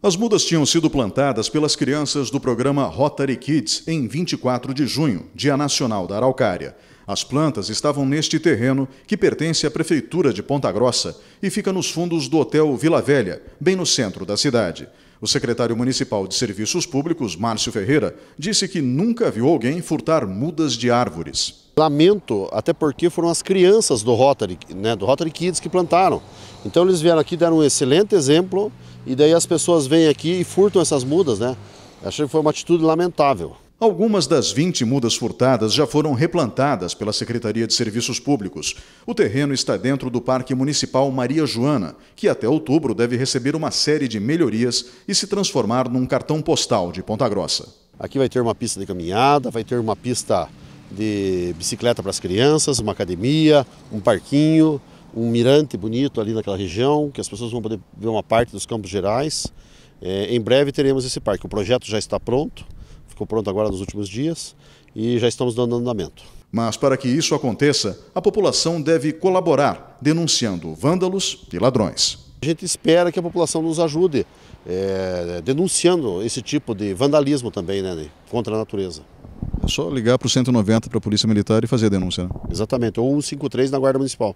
As mudas tinham sido plantadas pelas crianças do programa Rotary Kids em 24 de junho, Dia Nacional da Araucária. As plantas estavam neste terreno, que pertence à Prefeitura de Ponta Grossa e fica nos fundos do Hotel Vila Velha, bem no centro da cidade. O secretário municipal de Serviços Públicos, Márcio Ferreira, disse que nunca viu alguém furtar mudas de árvores. Lamento, até porque foram as crianças do Rotary, né, do Rotary Kids que plantaram. Então eles vieram aqui, deram um excelente exemplo e daí as pessoas vêm aqui e furtam essas mudas, né? Achei que foi uma atitude lamentável. Algumas das 20 mudas furtadas já foram replantadas pela Secretaria de Serviços Públicos. O terreno está dentro do Parque Municipal Maria Joana, que até outubro deve receber uma série de melhorias e se transformar num cartão postal de Ponta Grossa. Aqui vai ter uma pista de caminhada, vai ter uma pista de bicicleta para as crianças, uma academia, um parquinho, um mirante bonito ali naquela região, que as pessoas vão poder ver uma parte dos Campos Gerais. É, em breve teremos esse parque. O projeto já está pronto ficou pronto agora nos últimos dias e já estamos dando andamento. Mas para que isso aconteça, a população deve colaborar, denunciando vândalos e ladrões. A gente espera que a população nos ajude, é, denunciando esse tipo de vandalismo também, né, contra a natureza. É só ligar para o 190 para a Polícia Militar e fazer a denúncia. Né? Exatamente, ou 153 na Guarda Municipal.